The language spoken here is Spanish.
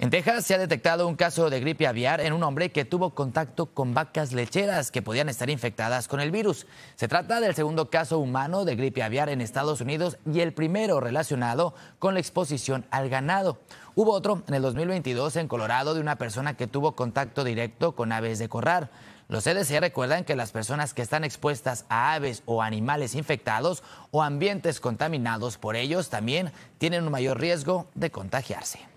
En Texas se ha detectado un caso de gripe aviar en un hombre que tuvo contacto con vacas lecheras que podían estar infectadas con el virus. Se trata del segundo caso humano de gripe aviar en Estados Unidos y el primero relacionado con la exposición al ganado. Hubo otro en el 2022 en Colorado de una persona que tuvo contacto directo con aves de corral. Los CDC e recuerdan que las personas que están expuestas a aves o animales infectados o ambientes contaminados por ellos también tienen un mayor riesgo de contagiarse.